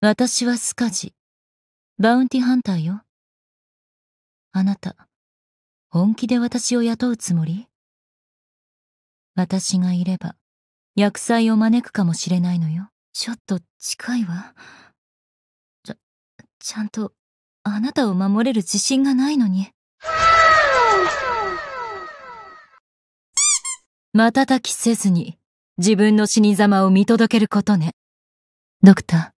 私はスカジ。バウンティハンターよ。あなた、本気で私を雇うつもり私がいれば、薬剤を招くかもしれないのよ。ちょっと近いわ。ちゃ、ちゃんと、あなたを守れる自信がないのに。瞬きせずに、自分の死に様を見届けることね。ドクター。